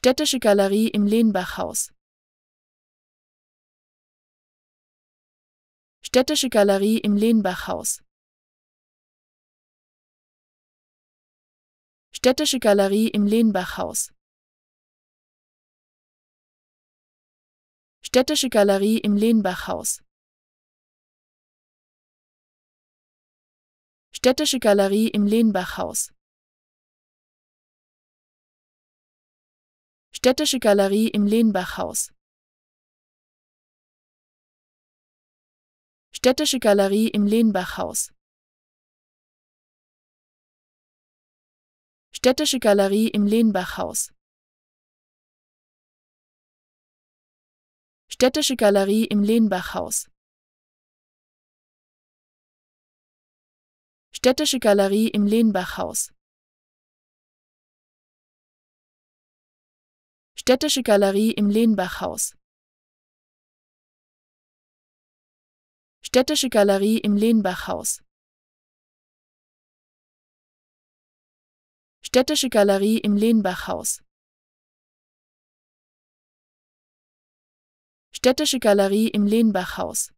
Städtische Galerie im Lehnbachhaus. Städtische Galerie im Lehnbachhaus. Städtische Galerie im Lehnbachhaus. Städtische Galerie im Lehnbachhaus. Städtische Galerie im Lehnbachhaus. Städtische Galerie im Lehnbachhaus. Städtische Galerie im Lehnbachhaus. Städtische Galerie im Lehnbachhaus. Städtische Galerie im Lehnbachhaus. Städtische Galerie im Lehnbachhaus. Städtische Galerie im Lehnbachhaus. Städtische Galerie im Lehnbachhaus. Städtische Galerie im Lehnbachhaus. Städtische Galerie im Lehnbachhaus.